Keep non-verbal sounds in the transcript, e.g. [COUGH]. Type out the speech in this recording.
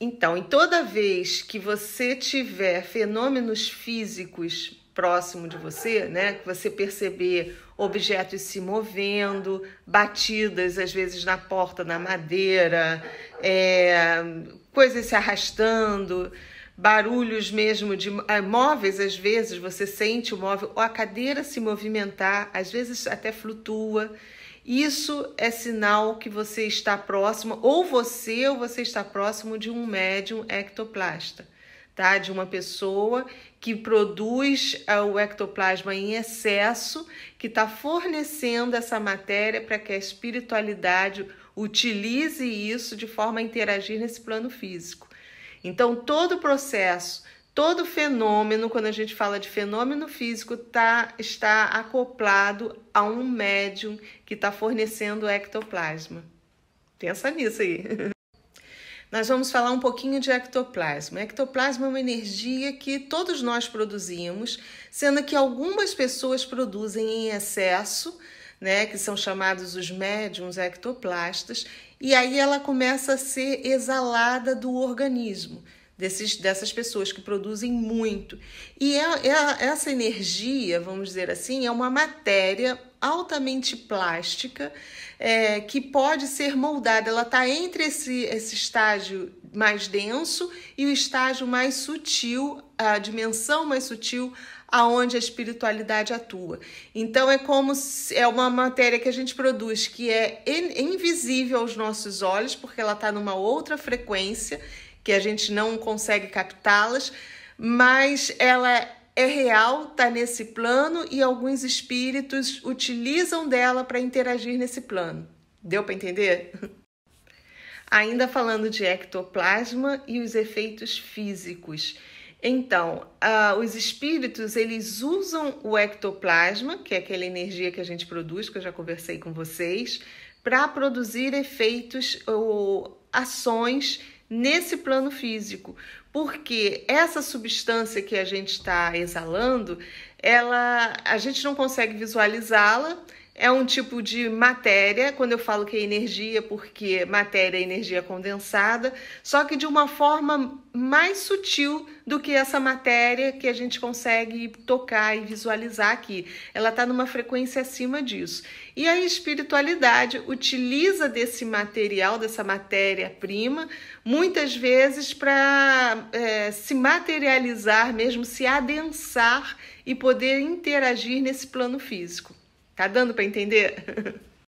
Então, em toda vez que você tiver fenômenos físicos próximo de você, né, que você perceber objetos se movendo, batidas às vezes na porta, na madeira, é, coisas se arrastando, barulhos mesmo de é, móveis, às vezes você sente o móvel ou a cadeira se movimentar, às vezes até flutua. Isso é sinal que você está próximo, ou você ou você está próximo de um médium ectoplasta, tá? De uma pessoa que produz ah, o ectoplasma em excesso, que está fornecendo essa matéria para que a espiritualidade utilize isso de forma a interagir nesse plano físico. Então, todo o processo Todo fenômeno, quando a gente fala de fenômeno físico, tá, está acoplado a um médium que está fornecendo ectoplasma. Pensa nisso aí. [LAUGHS] Nós vamos falar um pouquinho de ectoplasma. Ectoplasma é uma energia que todos nós produzimos, sendo que algumas pessoas produzem em excesso, né, que são chamados os médiums ectoplastas, e aí ela começa a ser exalada do organismo desses, dessas pessoas que produzem muito. E é, é, essa energia, vamos dizer assim, é uma matéria altamente plástica é, que pode ser moldada. Ela está entre esse, esse estágio mais denso e o estágio mais sutil, a dimensão mais sutil aonde a espiritualidade atua. Então é como se, é uma matéria que a gente produz que é in, invisível aos nossos olhos porque ela está numa outra frequência que a gente não consegue captá-las, mas ela é real, está nesse plano e alguns espíritos utilizam dela para interagir nesse plano. Deu para entender? [LAUGHS] Ainda falando de ectoplasma e os efeitos físicos. Então, uh, os espíritos eles usam o ectoplasma, que é aquela energia que a gente produz, que eu já conversei com vocês, para produzir efeitos ou ações nesse plano físico, porque essa substância que a gente está exalando, ela, a gente não consegue visualizá-la. É um tipo de matéria, quando eu falo que é energia, porque matéria é energia condensada, só que de uma forma mais sutil do que essa matéria que a gente consegue tocar e visualizar aqui. Ela está numa frequência acima disso. E a espiritualidade utiliza desse material, dessa matéria-prima, muitas vezes para é, se materializar mesmo, se adensar e poder interagir nesse plano físico. Tá dando para entender? [LAUGHS]